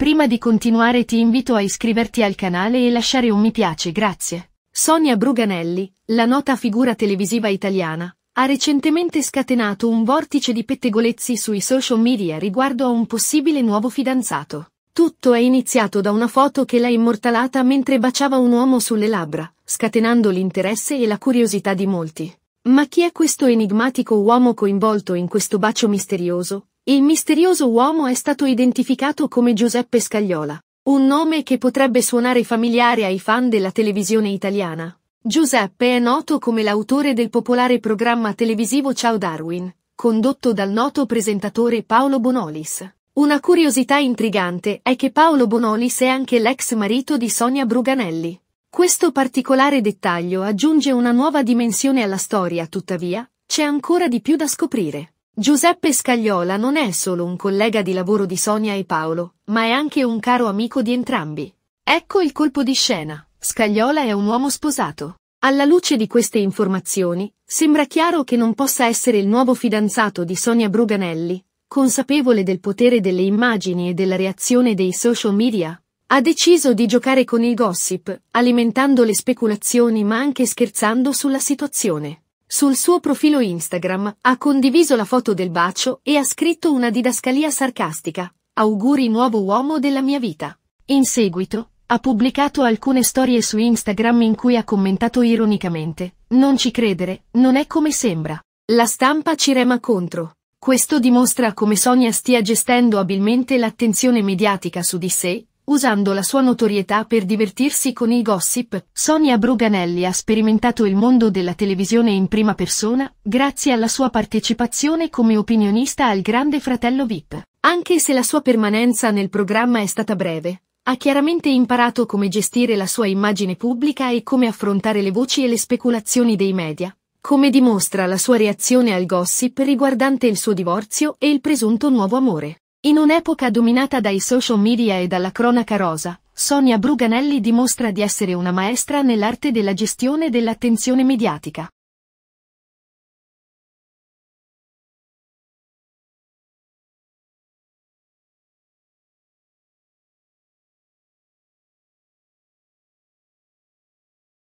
Prima di continuare ti invito a iscriverti al canale e lasciare un mi piace, grazie. Sonia Bruganelli, la nota figura televisiva italiana, ha recentemente scatenato un vortice di pettegolezzi sui social media riguardo a un possibile nuovo fidanzato. Tutto è iniziato da una foto che l'ha immortalata mentre baciava un uomo sulle labbra, scatenando l'interesse e la curiosità di molti. Ma chi è questo enigmatico uomo coinvolto in questo bacio misterioso, il misterioso uomo è stato identificato come Giuseppe Scagliola, un nome che potrebbe suonare familiare ai fan della televisione italiana. Giuseppe è noto come l'autore del popolare programma televisivo Ciao Darwin, condotto dal noto presentatore Paolo Bonolis. Una curiosità intrigante è che Paolo Bonolis è anche l'ex marito di Sonia Bruganelli. Questo particolare dettaglio aggiunge una nuova dimensione alla storia, tuttavia, c'è ancora di più da scoprire. Giuseppe Scagliola non è solo un collega di lavoro di Sonia e Paolo, ma è anche un caro amico di entrambi. Ecco il colpo di scena. Scagliola è un uomo sposato. Alla luce di queste informazioni, sembra chiaro che non possa essere il nuovo fidanzato di Sonia Bruganelli, consapevole del potere delle immagini e della reazione dei social media, ha deciso di giocare con il gossip, alimentando le speculazioni ma anche scherzando sulla situazione. Sul suo profilo Instagram ha condiviso la foto del bacio e ha scritto una didascalia sarcastica. Auguri nuovo uomo della mia vita. In seguito, ha pubblicato alcune storie su Instagram in cui ha commentato ironicamente. Non ci credere, non è come sembra. La stampa ci rema contro. Questo dimostra come Sonia stia gestendo abilmente l'attenzione mediatica su di sé, Usando la sua notorietà per divertirsi con il gossip, Sonia Bruganelli ha sperimentato il mondo della televisione in prima persona, grazie alla sua partecipazione come opinionista al Grande Fratello VIP. Anche se la sua permanenza nel programma è stata breve, ha chiaramente imparato come gestire la sua immagine pubblica e come affrontare le voci e le speculazioni dei media, come dimostra la sua reazione al gossip riguardante il suo divorzio e il presunto nuovo amore. In un'epoca dominata dai social media e dalla cronaca rosa, Sonia Bruganelli dimostra di essere una maestra nell'arte della gestione dell'attenzione mediatica.